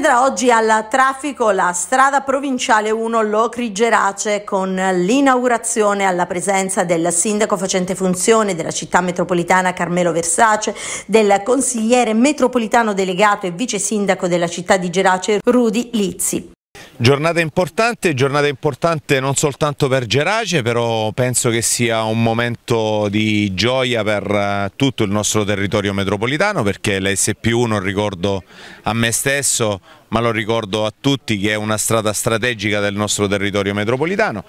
vedrà oggi al traffico la strada provinciale 1 Locri Gerace con l'inaugurazione alla presenza del sindaco facente funzione della città metropolitana Carmelo Versace, del consigliere metropolitano delegato e vice sindaco della città di Gerace Rudi Lizzi. Giornata importante, giornata importante non soltanto per Gerace, però penso che sia un momento di gioia per eh, tutto il nostro territorio metropolitano perché la SP1 non ricordo a me stesso, ma lo ricordo a tutti che è una strada strategica del nostro territorio metropolitano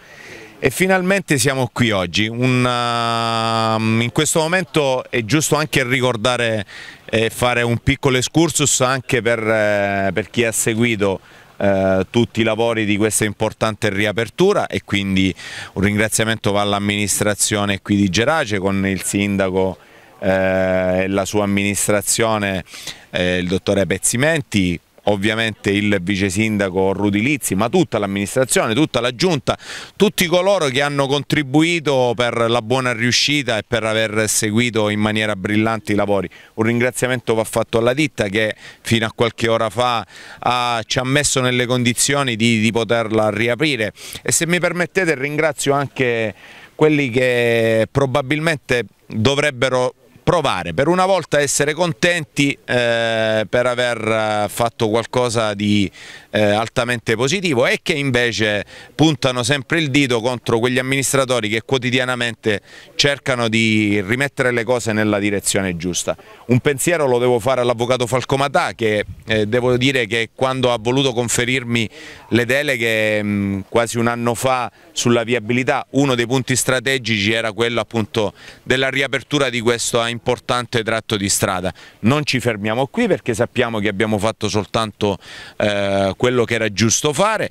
e finalmente siamo qui oggi. Un, uh, in questo momento è giusto anche ricordare e eh, fare un piccolo excursus anche per, eh, per chi ha seguito eh, tutti i lavori di questa importante riapertura e quindi un ringraziamento va all'amministrazione qui di Gerace con il sindaco eh, e la sua amministrazione, eh, il dottore Pezzimenti, ovviamente il vice sindaco Rudi Lizzi, ma tutta l'amministrazione, tutta la giunta, tutti coloro che hanno contribuito per la buona riuscita e per aver seguito in maniera brillante i lavori. Un ringraziamento va fatto alla ditta che fino a qualche ora fa ha, ci ha messo nelle condizioni di, di poterla riaprire e se mi permettete ringrazio anche quelli che probabilmente dovrebbero provare per una volta a essere contenti eh, per aver eh, fatto qualcosa di eh, altamente positivo e che invece puntano sempre il dito contro quegli amministratori che quotidianamente cercano di rimettere le cose nella direzione giusta. Un pensiero lo devo fare all'avvocato Falcomatà che eh, devo dire che quando ha voluto conferirmi le deleghe mh, mm, quasi un anno fa sulla viabilità uno dei punti strategici era quello appunto della riapertura di questo impianto importante tratto di strada. Non ci fermiamo qui perché sappiamo che abbiamo fatto soltanto eh, quello che era giusto fare,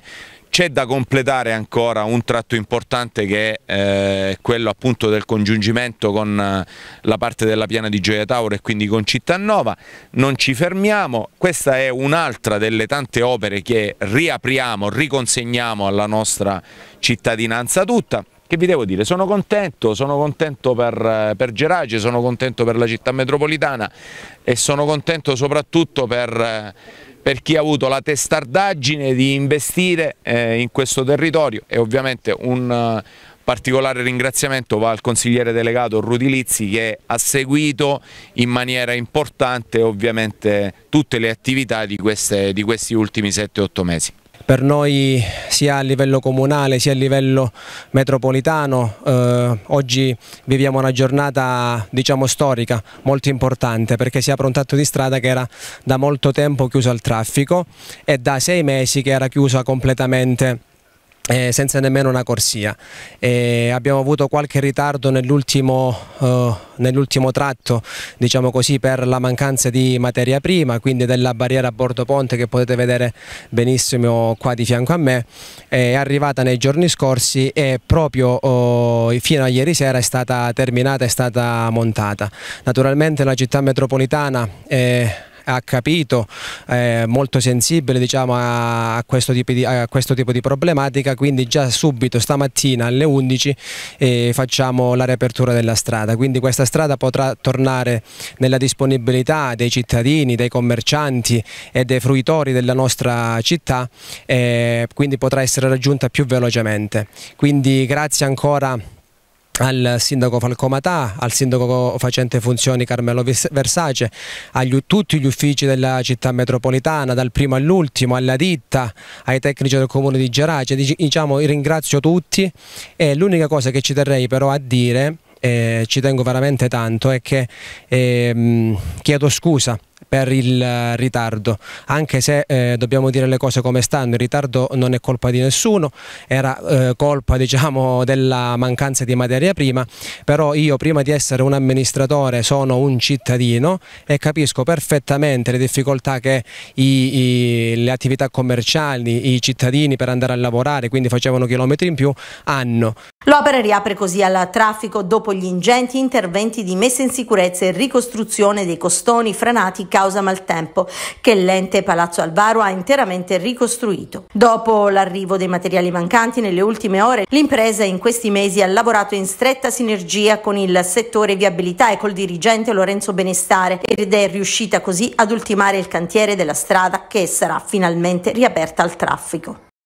c'è da completare ancora un tratto importante che è eh, quello appunto del congiungimento con eh, la parte della piana di Gioia Tauro e quindi con Cittanova, non ci fermiamo, questa è un'altra delle tante opere che riapriamo, riconsegniamo alla nostra cittadinanza tutta, che vi devo dire, sono contento, sono contento per, per Gerace, sono contento per la città metropolitana e sono contento soprattutto per, per chi ha avuto la testardaggine di investire eh, in questo territorio e ovviamente un eh, particolare ringraziamento va al consigliere delegato Rutilizzi che ha seguito in maniera importante ovviamente tutte le attività di, queste, di questi ultimi 7-8 mesi per noi sia a livello comunale sia a livello metropolitano. Eh, oggi viviamo una giornata diciamo, storica molto importante perché si apre un tratto di strada che era da molto tempo chiuso al traffico e da sei mesi che era chiusa completamente eh, senza nemmeno una corsia. Eh, abbiamo avuto qualche ritardo nell'ultimo, eh, nell'ultimo tratto diciamo così, per la mancanza di materia prima, quindi della barriera a bordo ponte che potete vedere benissimo qua di fianco a me, è arrivata nei giorni scorsi e proprio oh, fino a ieri sera è stata terminata, è stata montata. Naturalmente la città metropolitana ha capito, eh, molto sensibile diciamo, a, questo di, a, questo tipo di, problematica, quindi già subito stamattina alle 11 eh, facciamo la riapertura della strada, quindi questa strada potrà tornare nella disponibilità dei cittadini, dei commercianti e dei fruitori della nostra città, eh, quindi potrà essere raggiunta più velocemente. Quindi grazie ancora al sindaco Falcomatà, al sindaco facente funzioni Carmelo Versace, a tutti gli uffici della città metropolitana, dal primo all'ultimo, alla ditta, ai tecnici del comune di Gerace, diciamo ringrazio tutti e l'unica cosa che ci terrei però a dire, eh, ci tengo veramente tanto, è che eh, chiedo scusa per il eh, ritardo, anche se eh, dobbiamo dire le cose come stanno, il ritardo non è colpa di nessuno, era eh, colpa diciamo, della mancanza di materia prima, però io prima di essere un amministratore sono un cittadino e capisco perfettamente le difficoltà che i, i, le attività commerciali, i cittadini per andare a lavorare, quindi facevano chilometri in più, hanno. L'opera riapre così al traffico dopo gli ingenti interventi di messa in sicurezza e ricostruzione dei costoni frenati causa maltempo, che l'ente Palazzo Alvaro ha interamente ricostruito. Dopo l'arrivo dei materiali mancanti nelle ultime ore, l'impresa in questi mesi ha lavorato in stretta sinergia con il settore viabilità e col dirigente Lorenzo Benestare ed è riuscita così ad ultimare il cantiere della strada che sarà finalmente riaperta al traffico.